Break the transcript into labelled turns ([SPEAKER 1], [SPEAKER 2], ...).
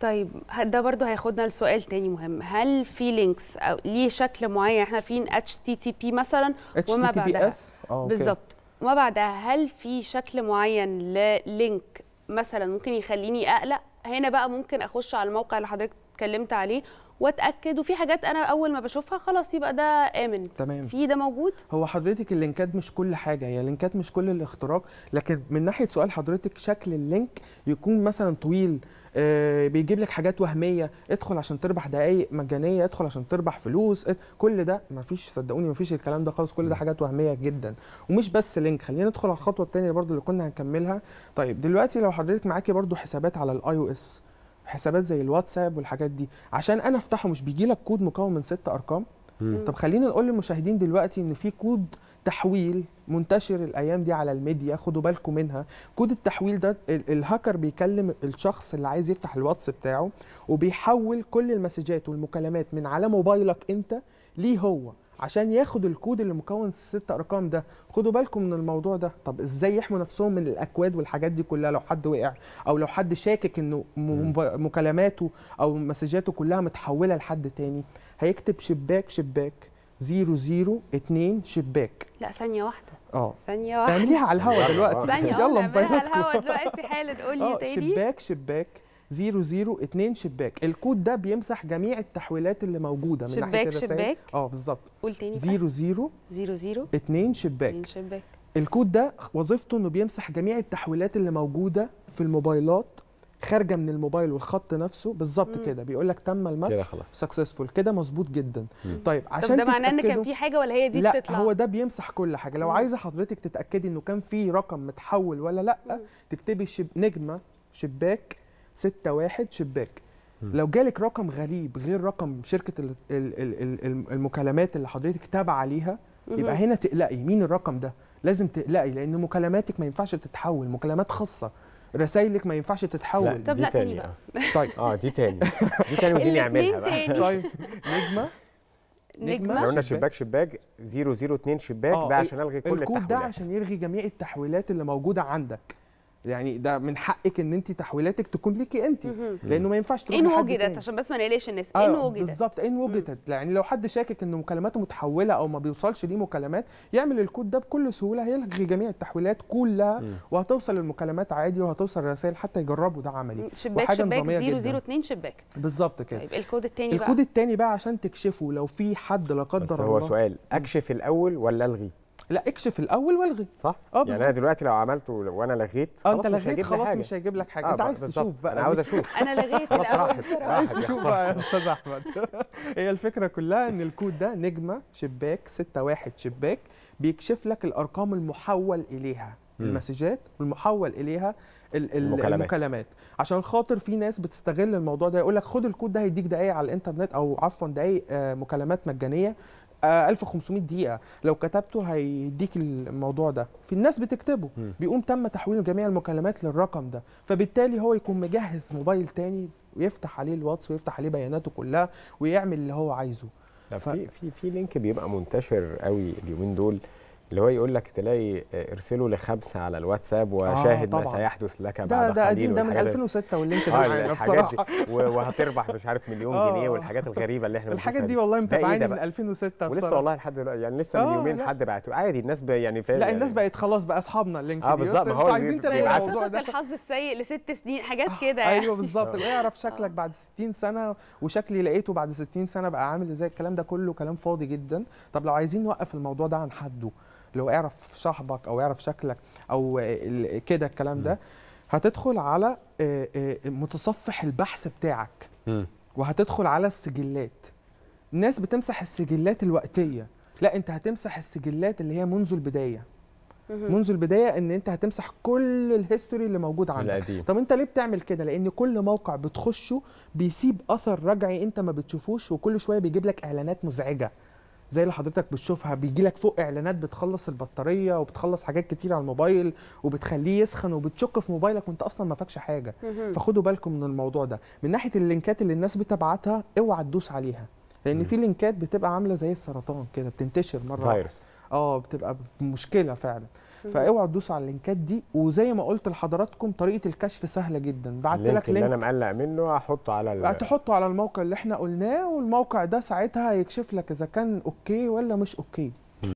[SPEAKER 1] طيب ده برضو هياخدنا لسؤال تاني مهم هل في لينكس او ليه شكل معين يعني احنا عارفين اتش تي تي بي مثلا وما بعدها آه، بالظبط وما بعدها هل في شكل معين للينك مثلا ممكن يخليني اقلق هنا بقى ممكن اخش على الموقع اللي حضرتك اتكلمت عليه واتاكد وفي حاجات انا اول ما بشوفها خلاص يبقى ده امن تمام في ده موجود هو حضرتك اللينكات مش كل حاجه هي اللينكات مش كل الاختراق لكن من ناحيه سؤال حضرتك شكل اللينك يكون مثلا طويل آه بيجيب لك حاجات وهميه ادخل عشان تربح دقائق مجانيه ادخل عشان تربح فلوس كل ده ما فيش صدقوني ما فيش الكلام ده خالص كل ده حاجات وهميه جدا ومش بس لينك خلينا ندخل على الخطوه الثانيه برضو اللي كنا هنكملها طيب دلوقتي لو حضرتك معاكي برضو حسابات على الاي او اس حسابات زي الواتساب والحاجات دي عشان انا افتحه مش بيجي لك كود مكون من ست ارقام مم. طب خلينا نقول للمشاهدين دلوقتي ان في كود تحويل منتشر الايام دي على الميديا خدوا بالكم منها كود التحويل ده الهاكر بيكلم الشخص اللي عايز يفتح الواتس بتاعه وبيحول كل المسجات والمكالمات من على موبايلك انت ليه هو عشان ياخد الكود اللي مكون ست ارقام ده خدوا بالكم من الموضوع ده طب ازاي يحموا نفسهم من الاكواد والحاجات دي كلها لو حد وقع او لو حد شاكك انه مكالماته او مسجاته كلها متحوله لحد تاني هيكتب شباك شباك زيرو زيرو اتنين شباك لا ثانيه واحده اه ثانيه واحده اعمليها على الهوا دلوقتي ثانيه يلا على الهوا دلوقتي حالا قولي آه، تاني شباك شباك 002 شباك الكود ده بيمسح جميع التحويلات اللي موجوده من ناحيه الرسائل شباك اه بالظبط قول تاني 002 شباك شباك الكود ده وظيفته انه بيمسح جميع التحويلات اللي موجوده في الموبايلات خارجه من الموبايل والخط نفسه بالظبط كده بيقول لك تم المسح سكسسفول كده مظبوط جدا مم. طيب عشان طب ده معناه ان كان في حاجه ولا هي دي لا بتطلع هو ده بيمسح كل حاجه لو مم. عايزه حضرتك تتاكدي انه كان في رقم متحول ولا لا مم. تكتبي شب... نجمه شباك 6 1 شباك لو جالك رقم غريب غير رقم شركه المكالمات اللي حضرتك تابعه عليها يبقى هنا تقلقي مين الرقم ده لازم تقلقي لان مكالماتك ما ينفعش تتحول مكالمات خاصه رسايلك ما ينفعش تتحول لا طب لا تاني بقى طيب اه دي تاني دي تاني ودي نعملها بقى طيب نجمه نجمه احنا قلنا شباك شباك 002 شباك ده آه، عشان الغي كل التحويلات الكود ده عشان يلغي جميع التحويلات اللي موجوده عندك يعني ده من حقك ان انت تحويلاتك تكون ليكي انت لانه ما ينفعش تروحي ان وجدت عشان بس ما نقلقش الناس آه ان وجدت بالظبط ان وجدت يعني لو حد شاكك ان مكالماته متحوله او ما بيوصلش ليه مكالمات يعمل الكود ده بكل سهوله هيلغي جميع التحويلات كلها وهتوصل المكالمات عادي وهتوصل الرسائل حتى يجربوا ده عملي شباك وحاجه شباك نظاميه جدا 002 شباك بالظبط كده طيب الكود الثاني بقى الكود الثاني بقى عشان تكشفه لو في حد لا قدر الله هو سؤال اكشف الاول ولا الغي لا اكشف الاول والغي صح اه يعني انا دلوقتي لو عملته وانا لغيت اه انت لغيت خلاص حاجة. مش هيجيب لك حاجه آه انت عايز تشوف بقى انا عاوز اشوف انا لغيت الاول عايز تشوف بقى يا استاذ احمد هي الفكره كلها ان الكود ده نجمه شباك 6 1 شباك بيكشف لك الارقام المحول اليها المسجات والمحول اليها المكالمات. المكالمات عشان خاطر في ناس بتستغل الموضوع ده يقول لك خد الكود ده هيديك دقايق على الانترنت او عفوا دقايق آه، مكالمات مجانيه 1500 آه، دقيقه لو كتبته هيديك الموضوع ده في الناس بتكتبه م. بيقوم تم تحويل جميع المكالمات للرقم ده فبالتالي هو يكون مجهز موبايل تاني ويفتح عليه الواتس ويفتح عليه بياناته كلها ويعمل اللي هو عايزه ف... في في في لينك بيبقى منتشر قوي اليومين دول اللي هو يقول لك تلاقي آه، ارسله لخمسه على الواتساب آه، وشاهد آه ما سيحدث لك بعد ده ده قديم ده من 2006 واللينك ده آه، معانا بصراحه وهتربح مش عارف مليون آه جنيه والحاجات الغريبه اللي احنا الحاجات دي والله إيه متابعيني من 2006 بصراحه ولسه والله لحد يعني لسه من يومين حد بعته عادي الناس يعني فاهم لا يعني الناس بقت خلاص بقى اصحابنا اللينك اه بالظبط ما هو عايزين تلاقي الموضوع ده الحظ السيء لست سنين حاجات كده ايوه بالظبط اعرف شكلك بعد 60 سنه وشكلي لقيته بعد 60 سنه بقى عامل ازاي الكلام ده كله كلام فاضي جدا طب لو عايزين نوقف الموضوع ده عن حده لو اعرف صاحبك او اعرف شكلك او كده الكلام ده هتدخل على آه، آه، متصفح البحث بتاعك وهتدخل على السجلات الناس بتمسح السجلات الوقتيه لا انت هتمسح السجلات اللي هي منذ البدايه منذ البدايه ان انت هتمسح كل الهيستوري اللي موجود عندك القديم. طب انت ليه بتعمل كده لان كل موقع بتخشه بيسيب اثر رجعي انت ما بتشوفوش وكل شويه بيجيب لك اعلانات مزعجه زي اللي حضرتك بتشوفها بيجي لك فوق اعلانات بتخلص البطاريه وبتخلص حاجات كتير على الموبايل وبتخليه يسخن وبتشك في موبايلك وانت اصلا ما فاكش حاجه فخدوا بالكم من الموضوع ده من ناحيه اللينكات اللي الناس بتبعتها اوعى تدوس عليها لان في لينكات بتبقى عامله زي السرطان كده بتنتشر مره فيروس اه بتبقى مشكله فعلا فاوعوا تدوسوا على اللينكات دي وزي ما قلت لحضراتكم طريقه الكشف سهله جدا بعت لك لينك اللي انا مقلق منه هحطه على ال... هتحطه على الموقع اللي احنا قلناه والموقع ده ساعتها هيكشف لك اذا كان اوكي ولا مش اوكي